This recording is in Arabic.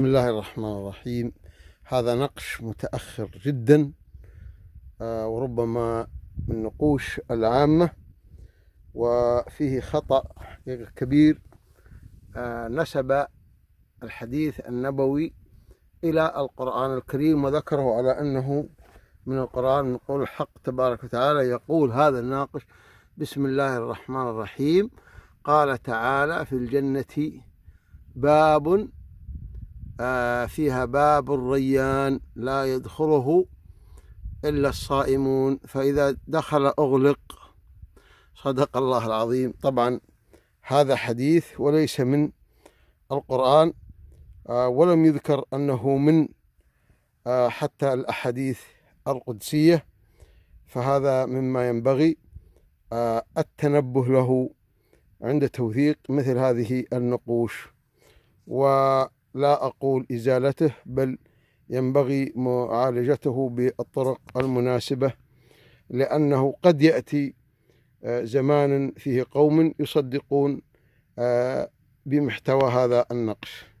بسم الله الرحمن الرحيم هذا نقش متأخر جدا آه، وربما من نقوش العامة وفيه خطأ كبير آه، نسب الحديث النبوي إلى القرآن الكريم وذكره على أنه من القرآن من قول الحق تبارك وتعالى يقول هذا الناقش بسم الله الرحمن الرحيم قال تعالى في الجنة باب آه، فيها باب الريان لا يدخله إلا الصائمون فإذا دخل أغلق صدق الله العظيم طبعا هذا حديث وليس من القرآن آه، ولم يذكر أنه من آه، حتى الأحاديث القدسية فهذا مما ينبغي التنبه له عند توثيق مثل هذه النقوش و لا أقول إزالته بل ينبغي معالجته بالطرق المناسبة لأنه قد يأتي آه، زمان فيه قوم يصدقون آه، بمحتوى هذا النقش